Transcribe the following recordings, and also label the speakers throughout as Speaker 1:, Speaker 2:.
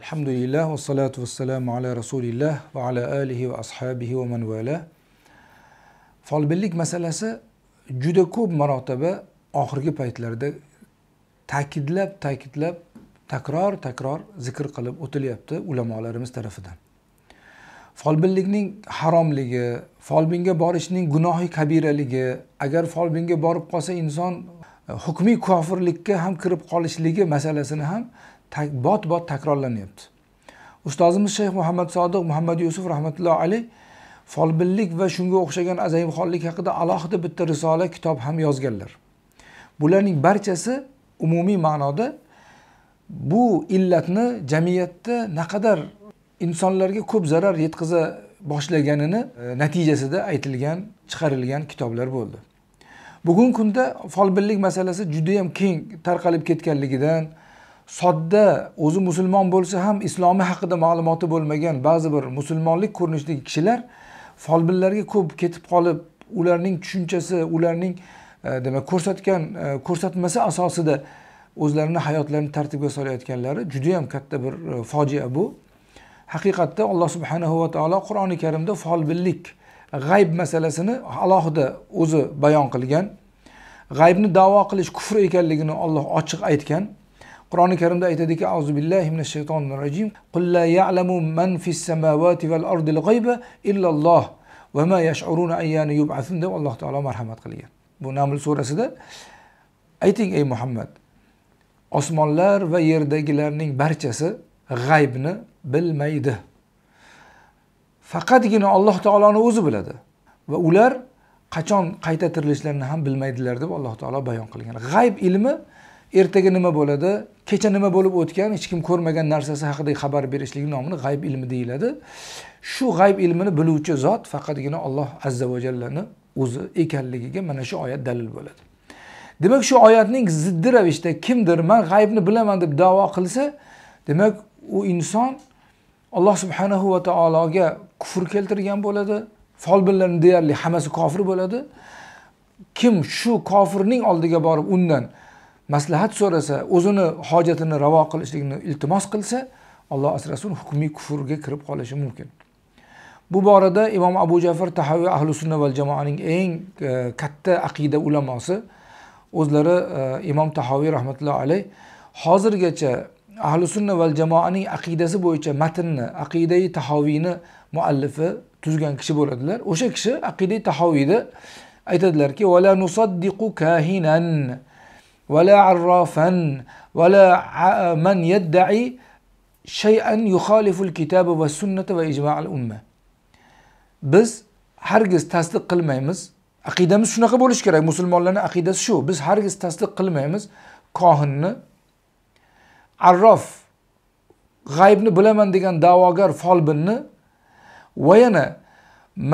Speaker 1: Elhamdülillah ve salatu ve selamu ala Resulillah ve ala alihi ve ashabihi ve men vela. Folbinlik masalasi juda ko'p marotaba oxirgi paytlarda ta'kidlab ta'kidlab takror takror zikr qilib o'tilyapti ulamolarimiz tarafidan. Folbinlikning haromligi, folbinga borishning gunohi kabiraligi, agar folbinga borib qolsa inson hukmiy kofirlikka ham kirib qolishligi masalasini ham bot bot takrorlanyapti ustozimiz shayx muhammad sodiq muhammad yusuf rahmatulloh alayh folbinlik va shunga o'xshagan azayimxonlik haqida alohida bitta risola kitob ham yozganlar bularning barchasi umumiy ma'noda bu illatni jamiyatda naqadar insonlarga ko'p zarar yetkaza boshlaganini e, natijasida aytilgan chiqarilgan kitoblar bo'ldi bugungi kunda folbinlik masalasi judayam keng tarqalib ketganligidan sodda o'zi musulmon bo'lsa ham islomiy haqida ma'lumoti bo'lmagan ba'zi bir musulmonlik ko'rinishidagi kishilar folbinlarga ko'p ketib qolib ularning tushunchasi ularning e, demak ko'rsatgan e, ko'rsatmasi asosida o'zlarini hayotlarini tartibga solayotganlari judayam katta bir e, fojia bu haqiqatda alloh subhanahu va taolo qur'oni karimda folbinlik g'ayb masalasini alohida o'zi bayon qilgan g'aybni davo qilish kufr ekanligini olloh ochiq aytgan qur'oni karimda aytadiki azu billahi minash shaytonir rojim qul la ya'lamu man fis samawati val ardil g'ayba illalloh va ma yash'uruna ayyana yub'athun deb alloh taolo marhamat qilgan bu naml surasida ayting ey muhammad osmonlar va yerdagilarning barchasi g'aybni bilmaydi faqatgina alloh taoloni o'zi biladi va ular qachon qayta tirilishlarini ham bilmaydilar deb alloh taolo bayon qilgan g'ayb ilmi ertaga nima bo'ladi kecha nima bo'lib o'tgan hech kim ko'rmagan narsasi haqida xabar berishlik nomini g'ayb ilmi deyiladi shu g'ayb ilmini biluvchi zot faqatgina alloh azza va jallani o'zi ekanligiga mana shu oyat dalil bo'ladi demak shu oyatning ziddi ravishda kimdir man g'aybni bilaman deb davo qilsa demak u inson alloh subhanahu va taologa kufr keltirgan bo'ladi folbinlarni deyarli hammasi kofir bo'ladi kim shu kofirning oldiga borib undan maslahat so'rasa o'zini hojatini ravo qilishlikni iltimos qilsa alloh asrasin hukmiy kufrga kirib qolishi mumkin bu borada imom abu jafar tahaviy ahli sunna val jamoaning eng e, katta aqida ulamosi o'zlari e, imom tahoviy rahmatullohi alayh hozirgacha ahli sunna val jamoaning aqidasi bo'yicha matnni aqidai tahoviyni muallifi tuzgan kishi bo'ladilar o'sha kishi aqidai tahoviyda aytadilarki vala nusaddiqu kahinan ولا عرافا ولا من يدعي شيئا يخالف الكتاب والسنة وإجماع الأمة biz hargiz tasdiq qilmaymiz aqidamiz shunaqa bo'lishi kerak musulmonlarni aqidasi shu biz hargiz tasdiq qilmaymiz kohinni arrof g'aybni bilaman degan da'vogar folbinni va yana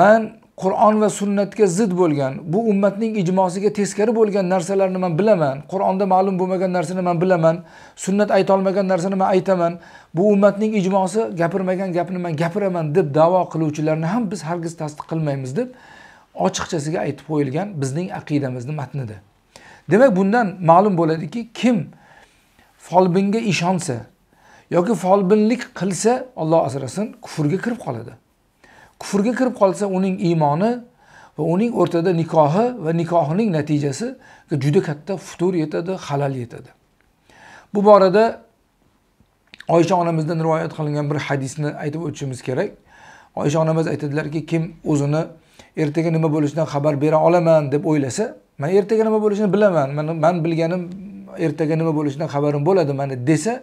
Speaker 1: man Qur'on va sunnatga zid bo'lgan, bu ummatning ijmosiga teskari bo'lgan narsalarni men bilaman. Qur'onda ma'lum bo'lmagan narsani men bilaman, sunnat ayta olmagan narsani men aytaman. Bu ummatning ijmosi gapirmagan gapni men gapiraman deb da'vo qiluvchilarni ham biz hargiz tasdiq qilmaymiz deb ochiqchasiga aytib qo'yilgan bizning aqidamizni matnida. Demak, bundan ma'lum bo'ladiki, kim folbinga ishonsa yoki folbinlik qilsa, Alloh asrasin, kufrga kirib qoladi. kufrga kirib qolsa uning iymoni va uning o'rtada nikohi va nikohining natijasi juda katta futur yetadi halal yetadi bu borada oysha onamizdan rivoyat qilingan bir hadisni aytib o'tishimiz kerak oysha onamiz aytadilarki kim o'zini ertaga nima bo'lishidan xabar bera olaman deb o'ylasa man ertaga nima bo'lishini bilaman man bilganim ertaga nima bo'lishidan xabarim bo'ladi mana desa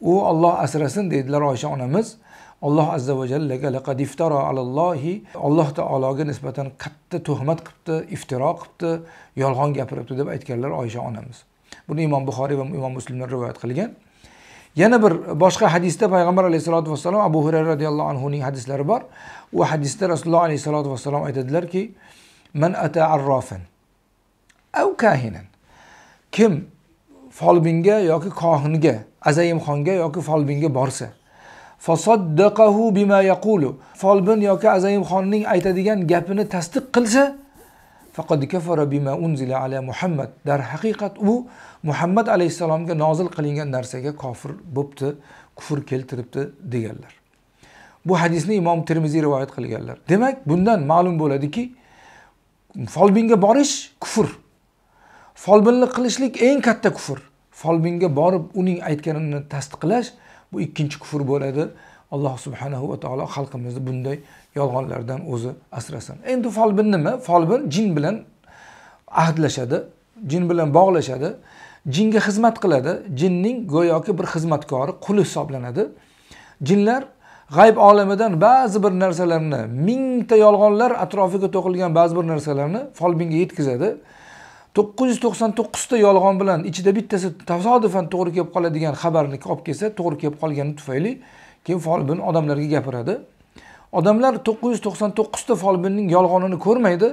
Speaker 1: u olloh asrasin deydilar oysha onamiz alloh azza va jallaga iftaro alallohi alloh taologa nisbatan katta tuhmat qilibdi iftiro qilibdi yolg'on gapiribdi deb aytganlar oysha onamiz buni imom buxoriy va imom muslimlar rivoyat qilgan yana bir boshqa hadisda payg'ambar alayhissalotu vassalom abu hurayra roziyallohu anhuning hadislari bor u hadisda rasululloh alayhissalotu vassalom aytadilarki man ata arrofan av kahinan kim folbinga yoki kohinga azayimxonga yoki folbinga borsa fasoddaqahu bima yaqulu folbin yoki azayimxonning aytadigan gapini tasdiq qilsa faqad kafara bima unzila ala muhammad darhaqiqat u muhammad alayhissalomga nozil qilingan narsaga kofir bo'pti kufr keltiribdi deganlar bu hadisni imom termiziy rivoyat qilganlar demak bundan ma'lum bo'ladiki folbinga borish kufr folbinlik qilishlik eng katta kufr folbinga borib uning aytganini tasdiqlash bu ikkinchi kufr bo'ladi alloh subhanahu va taolo xalqimizni bunday yolg'onlardan o'zi asrasin endi folbin nima folbin jin bilan ahdlashadi jin bilan bog'lashadi jinga xizmat qiladi jinning go'yoki bir xizmatkori quli hisoblanadi jinlar g'ayb olamidan ba'zi bir narsalarni mingta yolg'onlar atrofiga to'qilgan ba'zi bir narsalarni folbinga yetkazadi to'qqiz yuz to'qson to'qqizta yolg'on bilan ichida bittasi tasodifan to'g'ri kelib qoladigan xabarni olib kelsa to'g'ri kelib qolgani tufayli keyin folbin odamlarga gapiradi odamlar to'qqiz yuz to'qson to'qqizta folbinning yolg'onini ko'rmaydi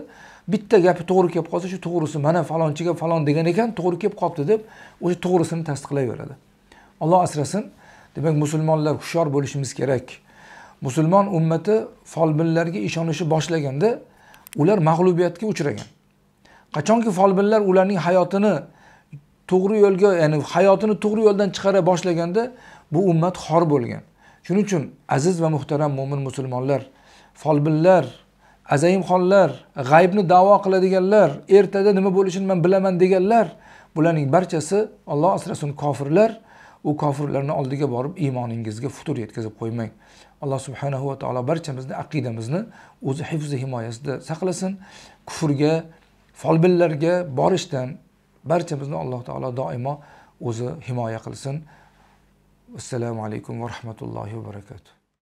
Speaker 1: bitta gapi to'g'ri kelib qolsa shu to'g'risi mana falonchiga falon degan ekan to'g'ri kelib qolibdi deb o'sha to'g'risini tasdiqlayveradi olloh asrasin demak musulmonlar hushyor bo'lishimiz kerak musulmon ummati folbinlarga ishonishni boshlaganda ular mag'lubiyatga uchragan qachonki folbinlar ularning hayotini to'g'ri yo'lga ya'ni hayotini to'g'ri yo'ldan chiqara boshlaganda bu ummat xor bo'lgan shuning uchun aziz va muhtaram mo'min musulmonlar folbinlar azayimxonlar g'aybni davo qiladiganlar ertada nima bo'lishini man bilaman deganlar bularning barchasi olloh asrasin kofirlar u kofirlarni oldiga borib iymoningizga futur yetkazib qo'ymang alloh subhanahu va taolo barchamizni aqidamizni o'zi hifzi himoyasida saqlasin kufrga folbinlarga borishdan barchamizni alloh taolo doimo o'zi himoya qilsin assalomu alaykum va rahmatullohi va barakatuh